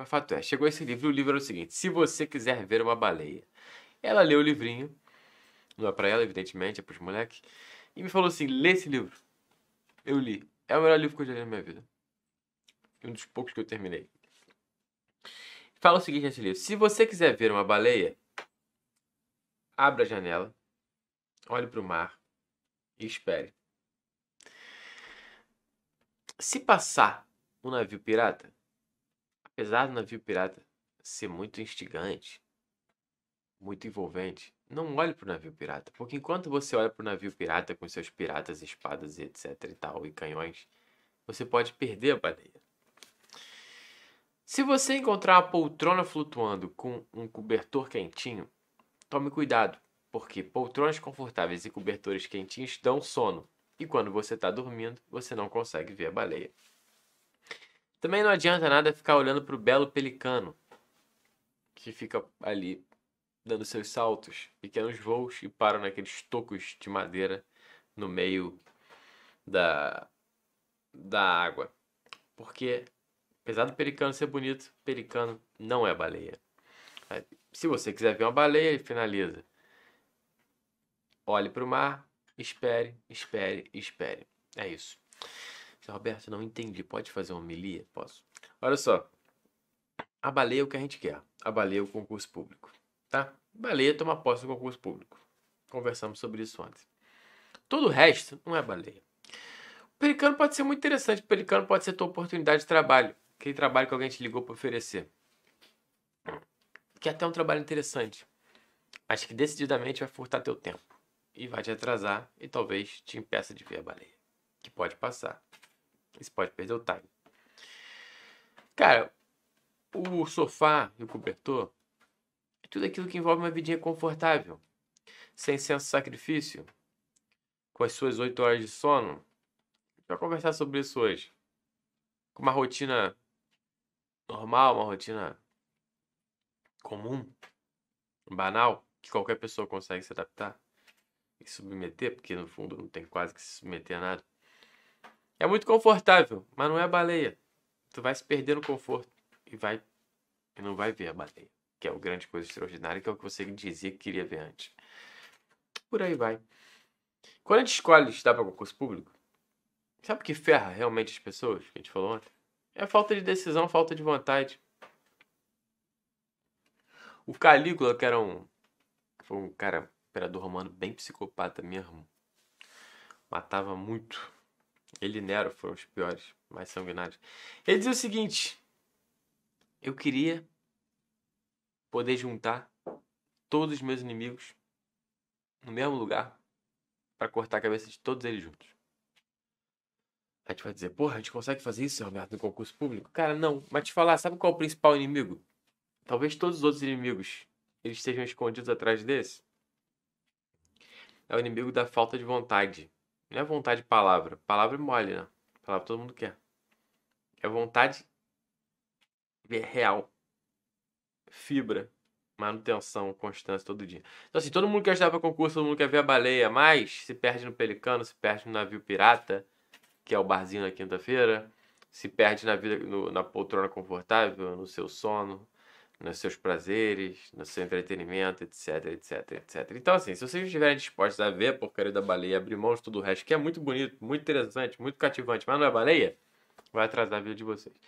Mas fato é, chegou esse livro e o livro era o seguinte: Se você quiser ver uma baleia. Ela leu o livrinho, não é pra ela, evidentemente, é pros moleques, e me falou assim: lê esse livro. Eu li. É o melhor livro que eu já li na minha vida. Um dos poucos que eu terminei. Fala o seguinte nesse livro: Se você quiser ver uma baleia, abra a janela, olhe para o mar e espere. Se passar um navio pirata, Apesar do navio pirata ser muito instigante, muito envolvente, não olhe para o navio pirata. Porque enquanto você olha para o navio pirata com seus piratas, espadas e etc e tal, e canhões, você pode perder a baleia. Se você encontrar a poltrona flutuando com um cobertor quentinho, tome cuidado, porque poltronas confortáveis e cobertores quentinhos dão sono, e quando você está dormindo, você não consegue ver a baleia. Também não adianta nada ficar olhando para o belo pelicano, que fica ali dando seus saltos, pequenos voos e para naqueles tocos de madeira no meio da, da água. Porque, apesar do pelicano ser bonito, pelicano não é baleia. Se você quiser ver uma baleia, finaliza. Olhe para o mar, espere, espere, espere. É isso. Seu Roberto, não entendi. Pode fazer uma homilia? Posso. Olha só. A baleia é o que a gente quer. A baleia é o concurso público. Tá? Baleia é toma posse do concurso público. Conversamos sobre isso antes. Todo o resto não é baleia. O pelicano pode ser muito interessante. O pelicano pode ser tua oportunidade de trabalho. Aquele trabalho que alguém te ligou para oferecer. Que é até um trabalho interessante. Mas que decididamente vai furtar teu tempo. E vai te atrasar e talvez te impeça de ver a baleia. Que pode passar. Você pode perder o time. Cara, o sofá e o cobertor é tudo aquilo que envolve uma vidinha confortável, sem senso de sacrifício, com as suas oito horas de sono. Vamos conversar sobre isso hoje. Com uma rotina normal, uma rotina comum, banal, que qualquer pessoa consegue se adaptar e submeter, porque no fundo não tem quase que se submeter a nada. É muito confortável, mas não é a baleia. Tu vai se perder no conforto e vai e não vai ver a baleia, que é o grande coisa extraordinária, que é o que você dizia que queria ver antes. Por aí vai. Quando a gente escolhe estudar para concurso público, sabe o que ferra realmente as pessoas, que a gente falou ontem? É a falta de decisão, falta de vontade. O Calígula, que era um, foi um cara, imperador romano bem psicopata mesmo, matava muito ele e Nero foram os piores, mais sanguinários. Ele dizia o seguinte: Eu queria poder juntar todos os meus inimigos no mesmo lugar para cortar a cabeça de todos eles juntos. A gente vai dizer, porra, a gente consegue fazer isso, Roberto, no concurso público? Cara, não. Mas te falar, sabe qual é o principal inimigo? Talvez todos os outros inimigos eles estejam escondidos atrás desse. É o inimigo da falta de vontade. Não é vontade de palavra. Palavra é mole, né? Palavra todo mundo quer. É vontade real. Fibra. Manutenção, constância todo dia. Então, assim, todo mundo quer estudar para concurso, todo mundo quer ver a baleia, mas se perde no Pelicano, se perde no navio pirata, que é o barzinho na quinta-feira, se perde na vida no, na poltrona confortável, no seu sono, nos seus prazeres, no seu entretenimento, etc, etc, etc. Então, assim, se vocês estiverem dispostos a ver a porcaria da baleia, abrir mão de tudo o resto, que é muito bonito, muito interessante, muito cativante, mas não é baleia, vai atrasar a vida de vocês.